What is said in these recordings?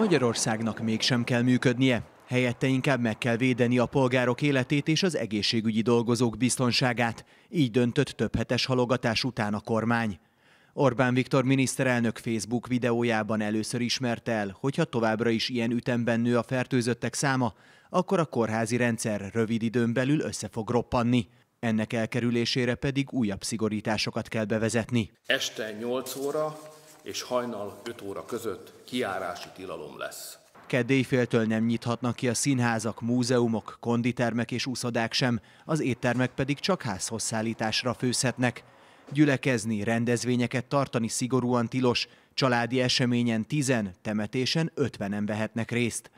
Magyarországnak mégsem kell működnie, helyette inkább meg kell védeni a polgárok életét és az egészségügyi dolgozók biztonságát. Így döntött több hetes halogatás után a kormány. Orbán Viktor miniszterelnök Facebook videójában először ismerte el, hogy ha továbbra is ilyen ütemben nő a fertőzöttek száma, akkor a kórházi rendszer rövid időn belül össze fog roppanni. Ennek elkerülésére pedig újabb szigorításokat kell bevezetni. Este 8 óra és hajnal 5 óra között kiárási tilalom lesz. Kedélyféltől nem nyithatnak ki a színházak, múzeumok, konditermek és úszodák sem, az éttermek pedig csak házhoz szállításra főzhetnek. Gyülekezni, rendezvényeket tartani szigorúan tilos, családi eseményen 10, temetésen 50-en vehetnek részt.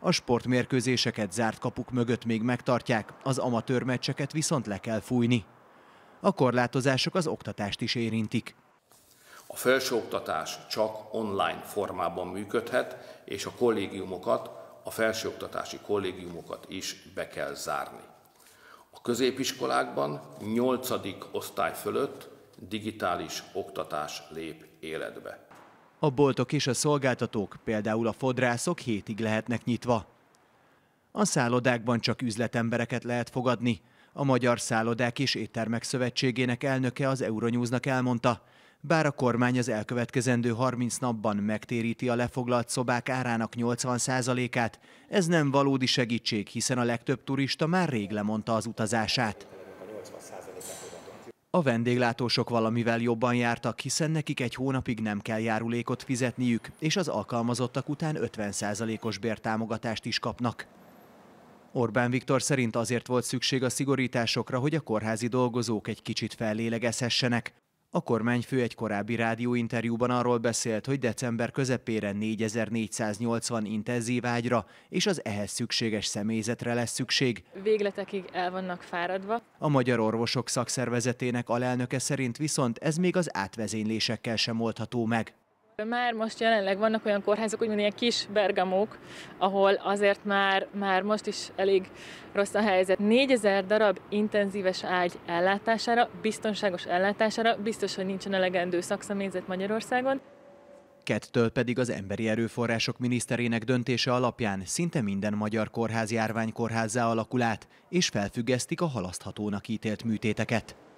A sportmérkőzéseket zárt kapuk mögött még megtartják, az amatőr meccseket viszont le kell fújni. A korlátozások az oktatást is érintik. A felsőoktatás csak online formában működhet, és a kollégiumokat, a felsőoktatási kollégiumokat is be kell zárni. A középiskolákban 8. osztály fölött digitális oktatás lép életbe. A boltok és a szolgáltatók, például a fodrászok hétig lehetnek nyitva. A szállodákban csak üzletembereket lehet fogadni. A Magyar Szállodák és Éttermek Szövetségének elnöke az Euronewsnak elmondta, bár a kormány az elkövetkezendő 30 napban megtéríti a lefoglalt szobák árának 80%-át, ez nem valódi segítség, hiszen a legtöbb turista már rég lemondta az utazását. A vendéglátósok valamivel jobban jártak, hiszen nekik egy hónapig nem kell járulékot fizetniük, és az alkalmazottak után 50%-os bértámogatást is kapnak. Orbán Viktor szerint azért volt szükség a szigorításokra, hogy a kórházi dolgozók egy kicsit fellélegezhessenek. A kormányfő egy korábbi rádióinterjúban arról beszélt, hogy december közepére 4480 intenzív ágyra és az ehhez szükséges személyzetre lesz szükség. Végletekig el vannak fáradva. A Magyar Orvosok Szakszervezetének alelnöke szerint viszont ez még az átvezénylésekkel sem oldható meg. Már most jelenleg vannak olyan kórházak, úgymond ilyen kis bergamók, ahol azért már, már most is elég rossz a helyzet. 4000 darab intenzíves ágy ellátására, biztonságos ellátására biztos, hogy nincsen elegendő szakszemélyzet Magyarországon. Kettől pedig az Emberi Erőforrások Miniszterének döntése alapján szinte minden magyar kórház kórházzá alakul át, és felfüggesztik a halaszthatónak ítélt műtéteket.